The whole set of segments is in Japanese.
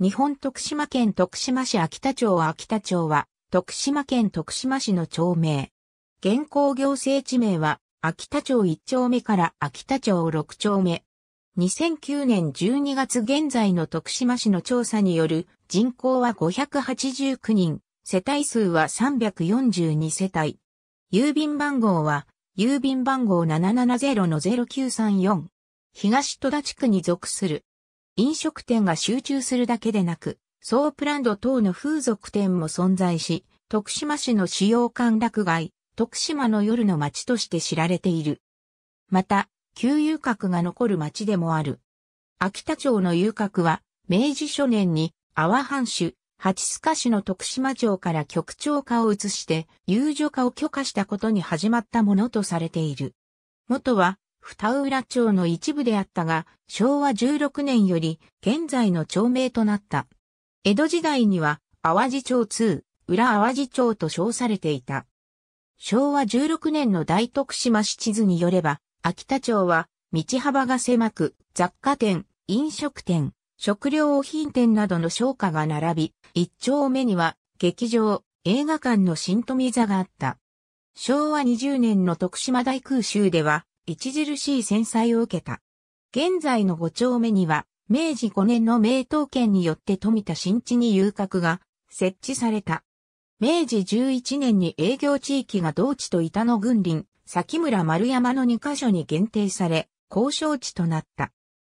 日本徳島県徳島市秋田町秋田町は、徳島県徳島市の町名。現行行政地名は、秋田町1丁目から秋田町6丁目。2009年12月現在の徳島市の調査による人口は589人、世帯数は342世帯。郵便番号は、郵便番号770-0934。東戸田地区に属する飲食店が集中するだけでなく、ソープランド等の風俗店も存在し、徳島市の主要歓楽街、徳島の夜の街として知られている。また、旧遊郭が残る街でもある。秋田町の遊郭は、明治初年に、阿波藩主、八須賀市の徳島町から局長化を移して、遊女化を許可したことに始まったものとされている。元は、二浦町の一部であったが、昭和16年より現在の町名となった。江戸時代には、淡路町2、裏淡路町と称されていた。昭和16年の大徳島市地図によれば、秋田町は、道幅が狭く、雑貨店、飲食店、食料品店などの商家が並び、一丁目には、劇場、映画館の新富座があった。昭和20年の徳島大空襲では、著しい戦災を受けた。現在の5丁目には、明治5年の名刀剣によって富田新地に遊郭が設置された。明治11年に営業地域が同地と板野群林、崎村丸山の2カ所に限定され、交渉地となった。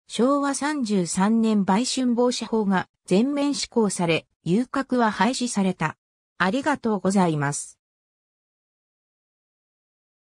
昭和33年売春防止法が全面施行され、遊郭は廃止された。ありがとうございます。